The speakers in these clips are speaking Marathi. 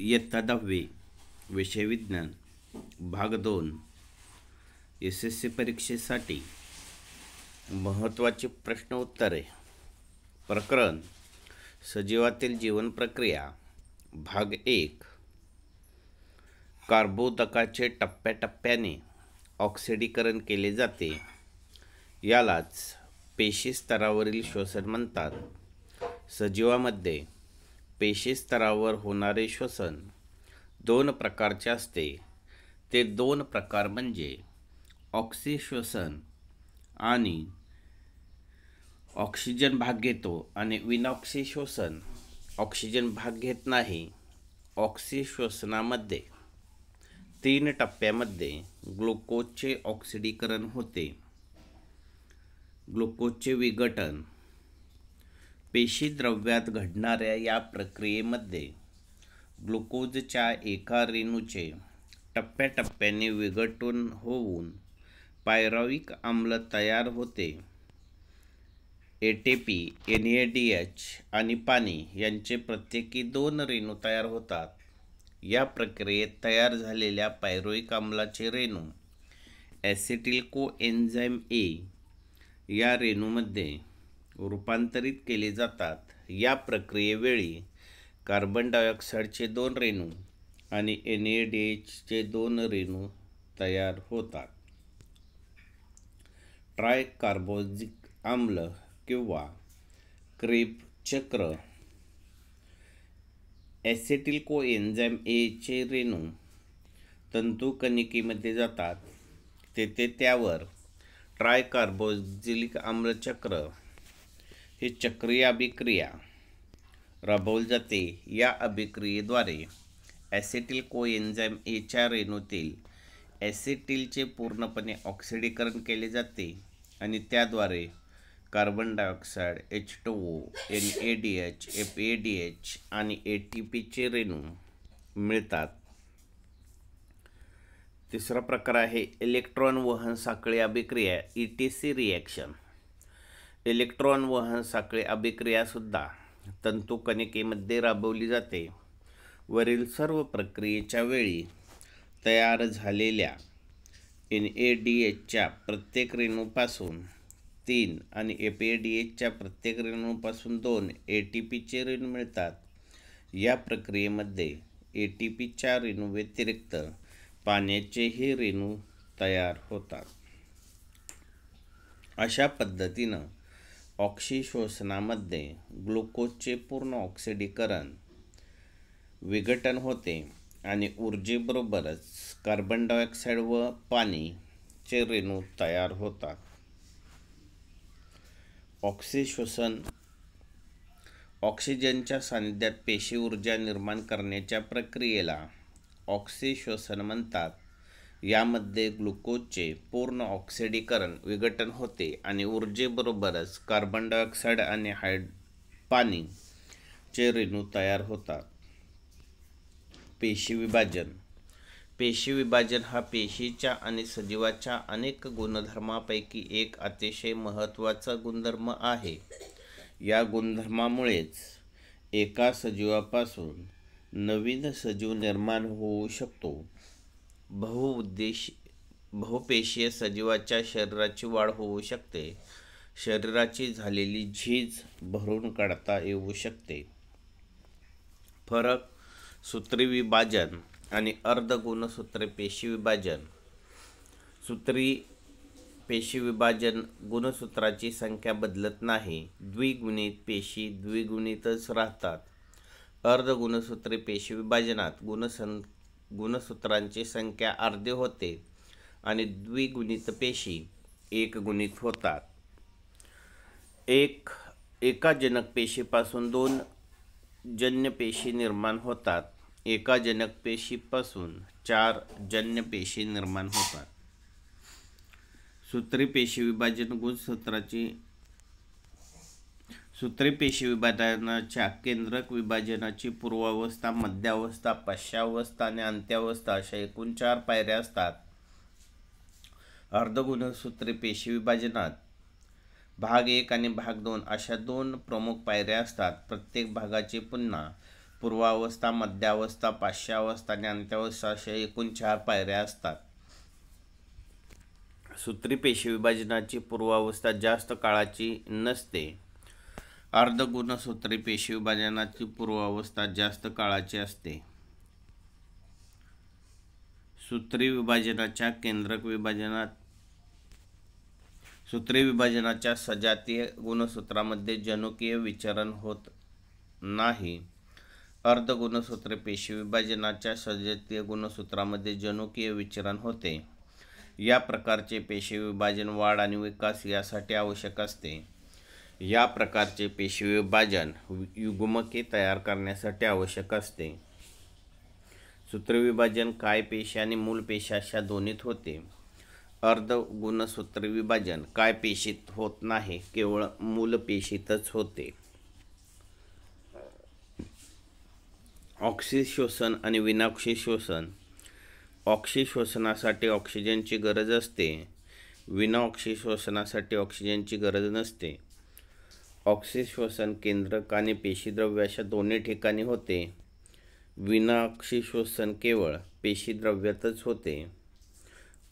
इयत्ता दहावी विषय विज्ञान भाग दोन एस एस सी परीक्षेसाठी महत्त्वाची प्रश्न उत्तरे प्रकरण सजीवातील जीवन प्रक्रिया भाग एक कार्बोदकाचे टप्प्याटप्प्याने ऑक्सिडीकरण केले जाते यालाच पेशी स्तरावरील श्वसन म्हणतात सजीवामध्ये पेशीस्तरावर होणारे श्वसन दोन प्रकारचे असते ते दोन प्रकार म्हणजे ऑक्सिश्वसन आणि ऑक्सिजन भाग घेतो आणि विनॉक्सिश्वसन ऑक्सिजन भाग घेत नाही ऑक्सिश्वसनामध्ये तीन टप्प्यामध्ये ग्लुकोजचे ऑक्सिडीकरण होते ग्लुकोजचे विघटन पेशीद्रव्यात घडणाऱ्या या प्रक्रियेमध्ये ग्लुकोजच्या एका रेणूचे टप्प्याटप्प्याने विघटन होऊन पायरॉविक आम्ल तयार होते A T P N A D H आणि पाणी यांचे प्रत्येकी दोन रेणू तयार होतात या प्रक्रियेत तयार झालेल्या पायरोईक आम्लाचे रेणू ॲसिटिल्को एन्झाईम ए या रेणूमध्ये रूपांतरित केले जातात या प्रक्रियेवेळी कार्बन डायऑक्साईडचे दोन रेणू आणि एन ए डी एचचे दोन रेणू तयार होतात ट्रायकार्बोजिक आम्ल किंवा क्रेप चक्र ॲसेटिल को एचे रेणू तंतुकणिकेमध्ये जातात तेथे त्यावर ट्रायकार्बोजिलिक आम्लचक्र ही चक्रीय अभिक्रिया राबवली जाते या अभिक्रियेद्वारे ॲसिटिल कोएन्झाईम एच्या रेणूतील ॲसिटीलचे पूर्णपणे ऑक्सिडीकरण केले जाते आणि त्याद्वारे carbon dioxide H two O N A D H F A D H आणि ए टी पीचे रेणू मिळतात तिसरा प्रकार आहे इलेक्ट्रॉन वहन साखळी अभिक्रिया E T C reaction electron वहन साखळी अभिक्रियासुद्धा तंतुकणिकेमध्ये राबवली जाते वरील सर्व प्रक्रियेच्या वेळी तयार झालेल्या एन ए डी एचच्या प्रत्येक रेणूपासून तीन आणि ए पी ए डी एचच्या प्रत्येक रेणूपासून दोन ए टी पीचे रेणू मिळतात या प्रक्रियेमध्ये ए टी पीच्या रेणू व्यतिरिक्त पाण्याचेही रेणू तयार होतात अशा पद्धतीनं ऑक्सिशोषणामध्ये ग्लुकोजचे पूर्ण ऑक्सिडीकरण विघटन होते आणि ऊर्जेबरोबरच कार्बन डायऑक्साईड व चे रेणू तयार होतात ऑक्सिशोषण ऑक्सिजनच्या सानिध्यात पेशी ऊर्जा निर्माण करण्याच्या प्रक्रियेला ऑक्सिशोषण म्हणतात यामध्ये ग्लुकोजचे पूर्ण ऑक्सिडीकरण विघटन होते आणि ऊर्जेबरोबरच कार्बन डायऑक्साईड आणि हायड चे रेणू तयार होतात पेशी विभाजन पेशी विभाजन हा पेशीच्या आणि सजीवाच्या अनेक गुणधर्मापैकी एक अतिशय महत्त्वाचा गुणधर्म आहे या गुणधर्मामुळेच एका सजीवापासून नवीन सजीव निर्माण होऊ शकतो बहुउद्देश बहुपेशीय सजीवाच्या शरीराची वाढ होऊ शकते शरीराची झालेली झीज भरून काढता येऊ शकते फरक सूत्री विभाजन आणि अर्धगुणसूत्रे पेशी विभाजन सूत्री पेशी विभाजन गुणसूत्राची संख्या बदलत नाही द्विगुणित पेशी द्विगुणितच राहतात अर्धगुणसूत्रे पेशी विभाजनात गुणसं गुणसूत्रांची संख्या अर्धी होते आणि द्विगुणित पेशी एक गुणित होतात एक एका जनक पेशीपासून दोन जन्य पेशी निर्माण होतात एका जनक पेशीपासून चार जन्य पेशी निर्माण होतात सूत्री पेशी विभाजन गुणसूत्राची सूत्रपेशी विभाजनाच्या केंद्रक विभाजनाची पूर्वावस्था मध्यावस्था पश्चावस्था आणि अंत्यावस्था अशा एकूण चार पायऱ्या असतात अर्धगुण पेशी विभाजनात भाग एक आणि भाग दोन अशा दोन प्रमुख पायऱ्या असतात प्रत्येक भागाची पुन्हा पूर्वावस्था मध्यावस्था पाश्चावस्था आणि अंत्यावस्था अशा एकूण चार पायऱ्या असतात सूत्रीपेशी विभाजनाची पूर्वावस्था जास्त काळाची नसते अर्धगुणसूत्री पेशी विभाजनाची पूर्वावस्था जास्त काळाची असते सूत्री विभाजनाच्या केंद्रक विभाजनात सूत्री विभाजनाच्या सजातीय गुणसूत्रामध्ये जनुकीय विचरण होत नाही अर्धगुणसूत्र पेशी विभाजनाच्या सजातीय गुणसूत्रामध्ये जनुकीय विचरण होते या प्रकारचे पेशी विभाजन वाढ आणि विकास यासाठी आवश्यक असते या प्रकारचे पेशी विभाजन युग्मके तयार करण्यासाठी आवश्यक असते सूत्रविभाजन काय पेशी आणि मूल पेशी अशा दोन्हीत होते अर्ध गुणसूत्रविभाजन काय पेशीत होत नाही केवळ मूल पेशीतच होते शोषण आणि शोषण विनाऑक्सिशोषण शोषणासाठी ऑक्सिजनची गरज असते शोषणासाठी ऑक्सिजनची गरज नसते ऑक्सिश्वसन केंद्रक आणि पेशीद्रव्य अशा दोन्ही ठिकाणी होते विनाऑक्सिश्वसन केवळ पेशीद्रव्यातच होते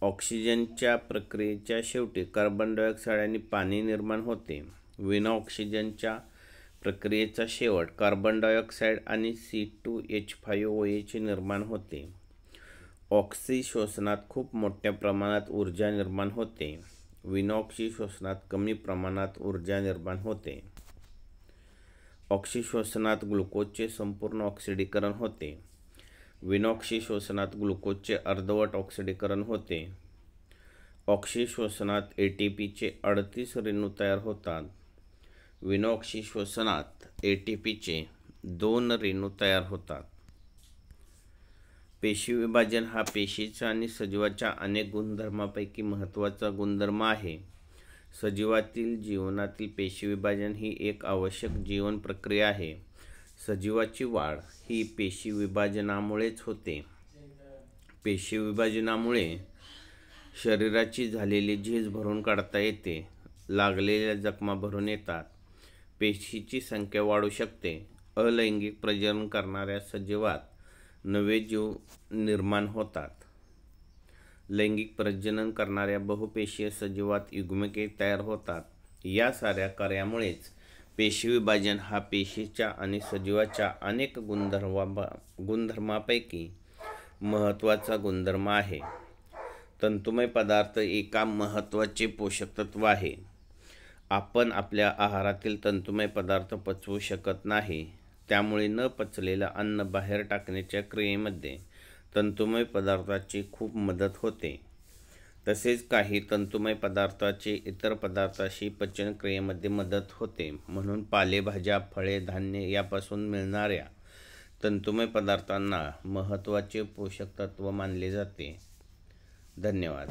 ऑक्सिजनच्या प्रक्रियेच्या शेवटी कार्बन डायऑक्साईड आणि पाणी निर्माण होते विना ऑक्सिजनच्या प्रक्रियेचा शेवट कार्बन डायऑक्साईड आणि C two H five O एचे निर्माण होते ऑक्सिश्वसनात खूप मोठ्या प्रमाणात ऊर्जा निर्माण होते श्वसनात कमी प्रमाणात ऊर्जा निर्माण होते ऑक्सिश्वसनात ग्लुकोजचे संपूर्ण ऑक्सिडीकरण होते श्वसनात ग्लुकोजचे अर्धवट ऑक्सिडीकरण होते ऑक्सिश्वसनात ए टी पीचे अडतीस रेणू तयार होतात श्वसनात ए टी पीचे दोन रेणू तयार होतात पेशी विभाजन हा पेशीचा आणि सजीवाच्या अनेक गुणधर्मापैकी महत्त्वाचा गुणधर्म आहे सजीवातील जीवनातील पेशी विभाजन ही एक आवश्यक जीवन प्रक्रिया आहे सजीवाची वाढ ही पेशी विभाजनामुळेच होते पेशी विभाजनामुळे शरीराची झालेली झीज भरून काढता येते लागलेल्या जखमा भरून येतात पेशीची संख्या वाढू शकते अलैंगिक प्रजनन करणाऱ्या सजीवात नवे जीव निर्माण होतात लैंगिक प्रजनन करणाऱ्या बहुपेशीय सजीवात युग्मके तयार होतात या साऱ्या कार्यामुळेच विभाजन हा पेशीच्या आणि सजीवाच्या अनेक गुणधर्मा गुणधर्मापैकी महत्त्वाचा गुणधर्म आहे तंतुमय पदार्थ एका महत्त्वाचे पोषक तत्व आहे आपण आपल्या आहारातील तंतुमय पदार्थ पचवू शकत नाही त्यामुळे न पचलेलं अन्न बाहेर टाकण्याच्या क्रियेमध्ये तंतुमय पदार्थाची खूप मदत होते तसेच काही तंतुमय पदार्थाची इतर पदार्थाशी पचनक्रियेमध्ये मदत होते म्हणून पालेभाज्या फळे धान्य यापासून मिळणाऱ्या तंतुमय पदार्थांना महत्त्वाचे पोषक तत्व मानले जाते धन्यवाद